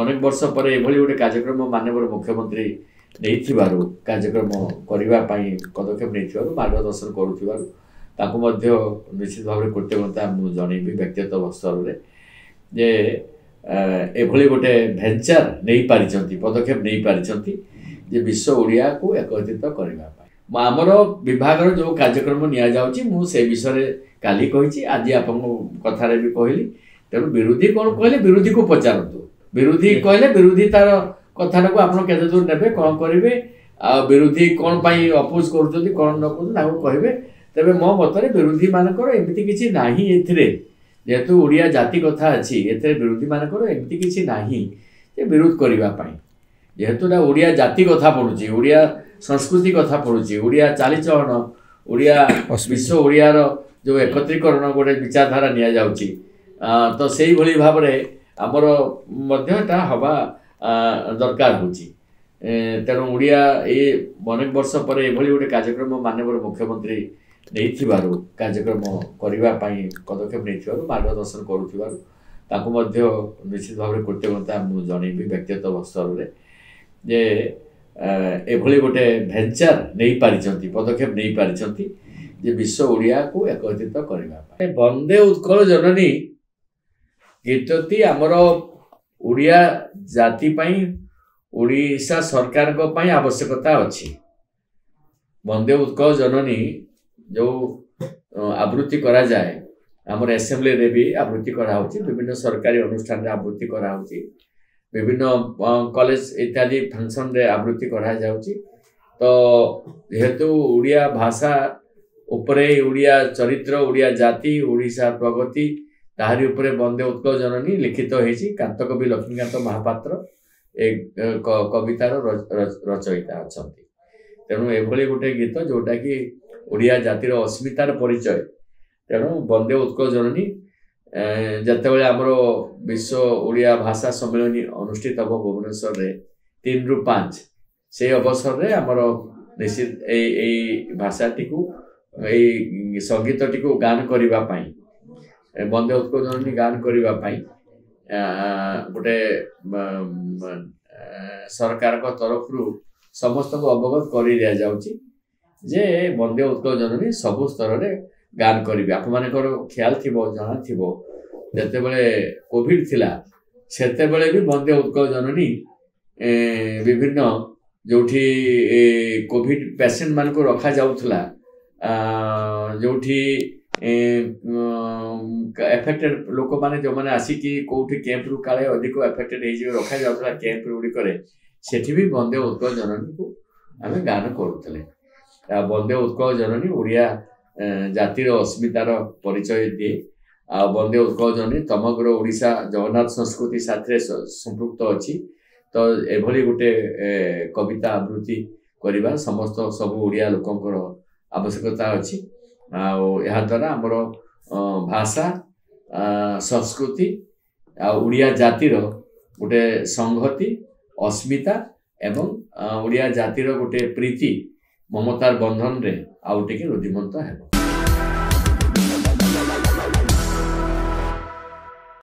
ଅନେକ ବର୍ଷ ପରେ ଏଭଳି ଗୋଟେ କାର୍ଯ୍ୟକ୍ରମ ମାନ୍ୟବର ମୁଖ୍ୟମନ୍ତ୍ରୀ ନେଇଥିବାରୁ କାର୍ଯ୍ୟକ୍ରମ କରିବା ପାଇଁ ପଦକ୍ଷେପ ନେଇଥିବାରୁ ମାର୍ଗଦର୍ଶନ କରୁଥିବାରୁ ତାଙ୍କୁ ମଧ୍ୟ ନିଶ୍ଚିତ ଭାବରେ କୃତଜ୍ଞତା ମୁଁ ଜଣେଇବି ବ୍ୟକ୍ତିଗତ ସ୍ତରରେ ଯେ ଏଭଳି ଗୋଟେ ଭେଞ୍ଚର ନେଇପାରିଛନ୍ତି ପଦକ୍ଷେପ ନେଇପାରିଛନ୍ତି ଯେ ବିଶ୍ୱ ଓଡ଼ିଆକୁ ଏକତ୍ରିତ କରିବା ପାଇଁ ଆମର ବିଭାଗର ଯେଉଁ କାର୍ଯ୍ୟକ୍ରମ ନିଆଯାଉଛି ମୁଁ ସେ ବିଷୟରେ କାଲି କହିଛି ଆଜି ଆପଣଙ୍କ କଥାରେ ବି କହିଲି ତେଣୁ ବିରୋଧୀ କ'ଣ କହିଲେ ବିରୋଧୀକୁ ପଚାରନ୍ତୁ ବିରୋଧୀ କହିଲେ ବିରୋଧୀ ତାର କଥାଟାକୁ ଆପଣ କେତେ ଦୂର ନେବେ କ'ଣ କରିବେ ଆଉ ବିରୋଧୀ କ'ଣ ପାଇଁ ଅପୋଜ୍ କରୁଛନ୍ତି କ'ଣ ନ କରୁଛନ୍ତି ତାଙ୍କୁ କହିବେ ତେବେ ମୋ ମତରେ ବିରୋଧୀମାନଙ୍କର ଏମିତି କିଛି ନାହିଁ ଏଥିରେ ଯେହେତୁ ଓଡ଼ିଆ ଜାତି କଥା ଅଛି ଏଥିରେ ବିରୋଧୀମାନଙ୍କର ଏମିତି କିଛି ନାହିଁ ଯେ ବିରୋଧ କରିବା ପାଇଁ ଯେହେତୁ ଏଇଟା ଓଡ଼ିଆ ଜାତି କଥା ପଡ଼ୁଛି ଓଡ଼ିଆ ସଂସ୍କୃତି କଥା ପଡ଼ୁଛି ଓଡ଼ିଆ ଚାଲିଚଳନ ଓଡ଼ିଆ ବିଶ୍ୱ ଓଡ଼ିଆର ଯେଉଁ ଏକତ୍ରୀକରଣ ଗୋଟେ ବିଚାରଧାରା ନିଆଯାଉଛି ତ ସେଇଭଳି ଭାବରେ ଆମର ମଧ୍ୟ ଏଟା ହେବା ଦରକାର ହେଉଛି ତେଣୁ ଓଡ଼ିଆ ଏ ଅନେକ ବର୍ଷ ପରେ ଏଭଳି ଗୋଟେ କାର୍ଯ୍ୟକ୍ରମ ମାନ୍ୟବର ମୁଖ୍ୟମନ୍ତ୍ରୀ ନେଇଥିବାରୁ କାର୍ଯ୍ୟକ୍ରମ କରିବା ପାଇଁ ପଦକ୍ଷେପ ନେଇଥିବାରୁ ମାର୍ଗଦର୍ଶନ କରୁଥିବାରୁ ତାଙ୍କୁ ମଧ୍ୟ ନିଶ୍ଚିତ ଭାବରେ କୃତଜ୍ଞତା ମୁଁ ଜଣେଇବି ବ୍ୟକ୍ତିଗତ ସ୍ତରରେ ଯେ ଏଭଳି ଗୋଟେ ଭେଞ୍ଚର ନେଇପାରିଛନ୍ତି ପଦକ୍ଷେପ ନେଇପାରିଛନ୍ତି ଯେ ବିଶ୍ୱ ଓଡ଼ିଆକୁ ଏକତ୍ରିତ କରିବା ପାଇଁ ବନ୍ଦେ ଉତ୍କଳ ଜନନୀ ଯେମିତି ଆମର ଓଡ଼ିଆ ଜାତି ପାଇଁ ଓଡ଼ିଶା ସରକାରଙ୍କ ପାଇଁ ଆବଶ୍ୟକତା ଅଛି ବନ୍ଦେ ଉତ୍କଳ ଜନନୀ ଯେଉଁ ଆବୃତ୍ତି କରାଯାଏ ଆମର ଆସେମ୍ବ୍ଲିରେ ବି ଆବୃତ୍ତି କରାହେଉଛି ବିଭିନ୍ନ ସରକାରୀ ଅନୁଷ୍ଠାନରେ ଆବୃତ୍ତି କରାହେଉଛି ବିଭିନ୍ନ କଲେଜ ଇତ୍ୟାଦି ଫଙ୍କସନ୍ରେ ଆବୃତ୍ତି କରାଯାଉଛି ତ ଯେହେତୁ ଓଡ଼ିଆ ଭାଷା ଉପରେ ଓଡ଼ିଆ ଚରିତ୍ର ଓଡ଼ିଆ ଜାତି ଓଡ଼ିଶା ପ୍ରଗତି ତାହାରି ଉପରେ ବନ୍ଦେ ଉତ୍କଳ ଜନନୀ ଲିଖିତ ହେଇଛି କାନ୍ତକବି ଲକ୍ଷ୍ମୀକାନ୍ତ ମହାପାତ୍ର ଏ କବିତାର ରଚୟିତା ଅଛନ୍ତି ତେଣୁ ଏଭଳି ଗୋଟେ ଗୀତ ଯେଉଁଟାକି ଓଡ଼ିଆ ଜାତିର ଅସ୍ମିତାର ପରିଚୟ ତେଣୁ ବନ୍ଦେ ଉତ୍କଳ ଜନନୀ ଯେତେବେଳେ ଆମର ବିଶ୍ୱ ଓଡ଼ିଆ ଭାଷା ସମ୍ମିଳନୀ ଅନୁଷ୍ଠିତ ହେବ ଭୁବନେଶ୍ୱରରେ ତିନିରୁ ପାଞ୍ଚ ସେଇ ଅବସରରେ ଆମର ନିଶ୍ଚିତ ଏଇ ଏଇ ଭାଷାଟିକୁ ଏଇ ସଙ୍ଗୀତଟିକୁ ଗାନ କରିବା ପାଇଁ ବନ୍ଦେ ଉତ୍କୋଜନନୀ ଗାନ କରିବା ପାଇଁ ଗୋଟେ ସରକାରଙ୍କ ତରଫରୁ ସମସ୍ତଙ୍କୁ ଅବଗତ କରି ଦିଆଯାଉଛି ଯେ ବନ୍ଦେ ଉତ୍କଳ ଜନନୀ ସବୁ ସ୍ତରରେ ଗାନ କରିବି ଆପଣମାନଙ୍କର ଖିଆଲ ଥିବ ଜଣାଥିବ ଯେତେବେଳେ କୋଭିଡ଼ ଥିଲା ସେତେବେଳେ ବି ବନ୍ଦେ ଉତ୍କଳ ଜନନୀ ବିଭିନ୍ନ ଯେଉଁଠି କୋଭିଡ଼ ପେସେଣ୍ଟମାନଙ୍କୁ ରଖାଯାଉଥିଲା ଯେଉଁଠି ଏଫେକ୍ଟେଡ଼ ଲୋକମାନେ ଯେଉଁମାନେ ଆସିକି କେଉଁଠି କ୍ୟାମ୍ପରୁ କାଳେ ଅଧିକ ଏଫେକ୍ଟେଡ଼ ହେଇଯିବ ରଖାଯାଉଥିଲା କ୍ୟାମ୍ପ ଗୁଡ଼ିକରେ ସେଠି ବି ବନ୍ଦେ ଉତ୍କଳ ଜନନୀକୁ ଆମେ ଗାନ କରୁଥିଲେ ଆଉ ବନ୍ଦେ ଉତ୍କଳ ଜନନୀ ଓଡ଼ିଆ ଜାତିର ଅସ୍ମିତାର ପରିଚୟ ଦିଏ ଆଉ ବନ୍ଦେ ଉତ୍କଳ ଜନନୀ ସମଗ୍ର ଓଡ଼ିଶା ଜଗନ୍ନାଥ ସଂସ୍କୃତି ସାଥିରେ ସମ୍ପୃକ୍ତ ଅଛି ତ ଏଭଳି ଗୋଟେ କବିତା ଆବୃତ୍ତି କରିବା ସମସ୍ତ ସବୁ ଓଡ଼ିଆ ଲୋକଙ୍କର ଆବଶ୍ୟକତା ଅଛି ଆଉ ଏହାଦ୍ୱାରା ଆମର ଭାଷା ସଂସ୍କୃତି ଆଉ ଓଡ଼ିଆ ଜାତିର ଗୋଟେ ସଂହତି ଅସ୍ମିତା ଏବଂ ଓଡ଼ିଆ ଜାତିର ଗୋଟେ ପ୍ରୀତି ମମତାର ବନ୍ଧନରେ ଆଉ ଟିକେ ରୁଧିମନ୍ତ ହେବ